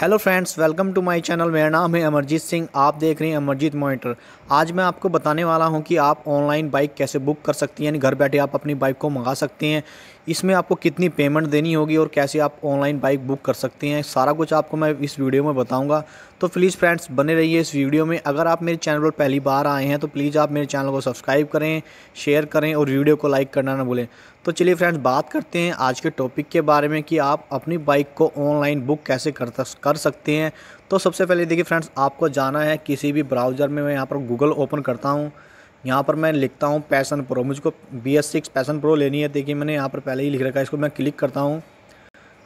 hello friends welcome to my channel मेरा नाम है अमरजीत सिंह आप देख रहे हैं अमरजीत मॉनिटर आज मैं आपको बताने वाला हूं कि आप ऑनलाइन बाइक कैसे बुक कर सकती हैं यानी घर बैठे आप अपनी बाइक को मंगा सकते हैं इसमें आपको कितनी पेमेंट देनी होगी और कैसे आप ऑनलाइन बाइक बुक कर सकते हैं सारा कुछ आपको मैं इस वीडियो में बताऊंगा तो प्लीज़ फ्रेंड्स बने रहिए इस वीडियो में अगर आप मेरे चैनल पर पहली बार आए हैं तो प्लीज़ आप मेरे चैनल को सब्सक्राइब करें शेयर करें और वीडियो को लाइक करना ना भूलें तो चलिए फ्रेंड्स बात करते हैं आज के टॉपिक के बारे में कि आप अपनी बाइक को ऑनलाइन बुक कैसे कर कर सकते हैं तो सबसे पहले देखिए फ्रेंड्स आपको जाना है किसी भी ब्राउज़र में मैं यहाँ पर गूगल ओपन करता हूँ यहाँ पर मैं लिखता हूँ पैसन प्रो मुझको B S six passion pro लेनी है देखिए मैंने यहाँ पर पहले ही लिख रखा है इसको मैं क्लिक करता हूँ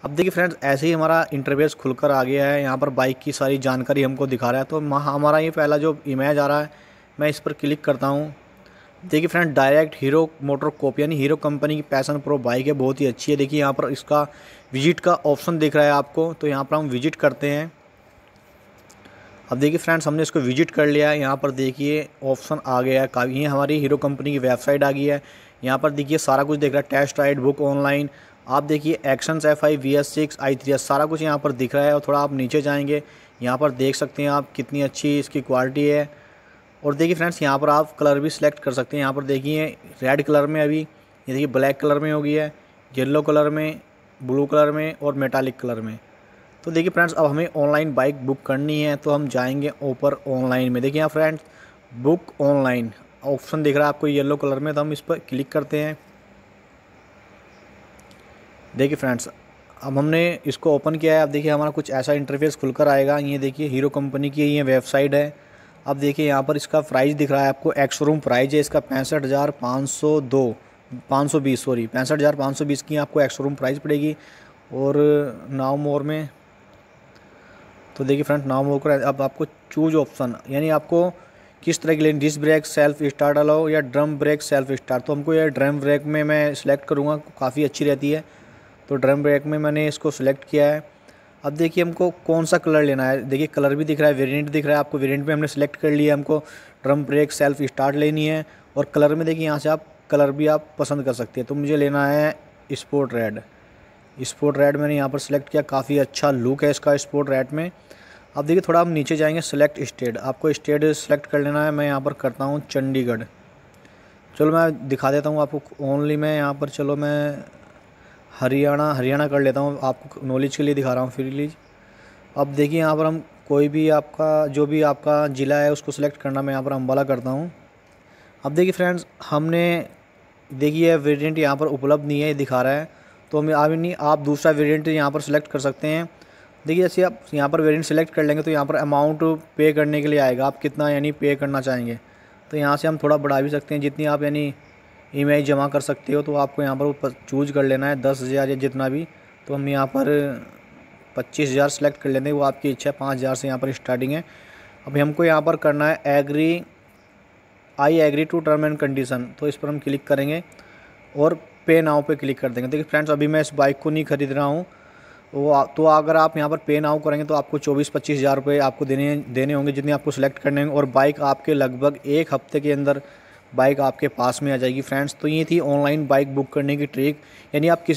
अब देखिए फ्रेंड्स ऐसे ही हमारा इंटरवेस खुलकर आ गया है यहाँ पर बाइक की सारी जानकारी हमको दिखा रहा है तो हमारा ये पहला जो इमेज आ रहा है मैं इस पर क्लिक करता हूँ देखिए friend direct Hero MotoCorp यानी हीरो कंपनी की पैसन प्रो बाइक है बहुत ही अच्छी है देखिए यहाँ पर इसका विजिट का ऑप्शन दिख रहा है आपको तो यहाँ पर हम विजिट करते हैं अब देखिए फ्रेंड्स हमने इसको विजिट कर लिया है यहाँ पर देखिए ऑप्शन आ गया है ये हमारी हीरो कंपनी की वेबसाइट आ गई है यहाँ पर देखिए सारा कुछ देख रहा है टेस्ट राइड बुक ऑनलाइन आप देखिए action F I V S six I three S सारा कुछ यहाँ पर दिख रहा है और थोड़ा आप नीचे जाएंगे यहाँ पर देख सकते हैं आप कितनी अच्छी इसकी क्वालिटी है और देखिए फ्रेंड्स यहाँ पर आप कलर भी सिलेक्ट कर सकते हैं यहाँ पर देखिए रेड कलर में अभी ये देखिए ब्लैक कलर में होगी है येल्लो कलर में ब्लू कलर में और मेटालिक कलर में तो देखिए फ्रेंड्स अब हमें ऑनलाइन बाइक बुक करनी है तो हम जाएंगे ऊपर ऑनलाइन में देखिए यहाँ फ्रेंड्स बुक ऑनलाइन ऑप्शन दिख रहा है आपको येलो कलर में तो हम इस पर क्लिक करते हैं देखिए फ्रेंड्स अब हमने इसको ओपन किया है अब देखिए हमारा कुछ ऐसा इंटरफेस खुलकर आएगा ये देखिए हीरो कंपनी की ये वेबसाइट है अब देखिए यहाँ पर इसका प्राइस दिख रहा है आपको एक्स रूम प्राइज है इसका पैंसठ हज़ार पाँच सौ दो पाँच सौ बीस सॉरी पैंसठ हज़ार पाँच सौ बीस की आपको एक्स रूम प्राइस पड़ेगी और नाव मोर में तो देखिए फ्रंट नाम होकर अब आपको चूज ऑप्शन यानी आपको किस तरह की लेनी disc brake self start alloy या ड्रम ब्रेक सेल्फ स्टार्ट तो हमको यह ड्रम ब्रेक में मैं सिलेक्ट करूँगा काफ़ी अच्छी रहती है तो ड्रम ब्रेक में मैंने इसको सिलेक्ट किया है अब देखिए हमको कौन सा कलर लेना है देखिए कलर भी दिख रहा है वेरिएंट दिख रहा है आपको वेरिएंट में हमने सेलेक्ट कर लिया हमको ड्रम ब्रेक सेल्फ स्टार्ट लेनी है और कलर में देखिए यहाँ से आप कलर भी आप पसंद कर सकते हैं तो मुझे लेना है स्पोर्ट रेड स्पोर्ट रेड मैंने यहाँ पर सिलेक्ट किया काफ़ी अच्छा लुक है इसका स्पोर्ट रेड में अब देखिए थोड़ा आप नीचे जाएंगे सिलेक्ट स्टेट आपको स्टेट सेलेक्ट कर लेना है मैं यहाँ पर करता हूँ चंडीगढ़ चलो मैं दिखा देता हूँ आपको ओनली मैं यहाँ पर चलो मैं हरियाणा हरियाणा कर लेता हूँ आपको नॉलेज के लिए दिखा रहा हूँ फ्रीली अब देखिए यहाँ पर हम कोई भी आपका जो भी आपका ज़िला है उसको सिलेक्ट करना मैं यहाँ पर अम्बाला करता हूँ अब देखिए फ्रेंड्स हमने देखिए वेरिएंट यहाँ पर उपलब्ध नहीं है ये दिखा रहा है तो हम नहीं आप दूसरा वेरिएंट यहाँ पर सिलेक्ट कर सकते हैं देखिए जैसे आप यहाँ पर वेरिएंट सिलेक्ट कर लेंगे तो यहाँ पर अमाउंट पे करने के लिए आएगा आप कितना यानी पे करना चाहेंगे तो यहाँ से हम थोड़ा बढ़ा भी सकते हैं जितनी आप यानी ई जमा कर सकते हो तो आपको यहाँ पर चूज कर लेना है दस हज़ार या जितना भी तो हम यहाँ पर पच्चीस हज़ार सेलेक्ट कर लेते हैं वो आपकी इच्छा है पाँच हज़ार से यहाँ पर स्टार्टिंग है अभी हमको यहाँ पर करना है agree I agree to term and condition तो इस पर हम क्लिक करेंगे और पे नाव पे क्लिक कर देंगे देखिए फ्रेंड्स अभी मैं इस बाइक को नहीं खरीद रहा हूँ वो तो अगर आप यहाँ पर पे नाव करेंगे तो आपको चौबीस पच्चीस हज़ार रुपये आपको देने देने होंगे जितने आपको सेलेक्ट करने होंगे और बाइक आपके लगभग एक हफ्ते के अंदर बाइक आपके पास में आ जाएगी फ्रेंड्स तो ये थी ऑनलाइन बाइक बुक करने की ट्रिक यानी आप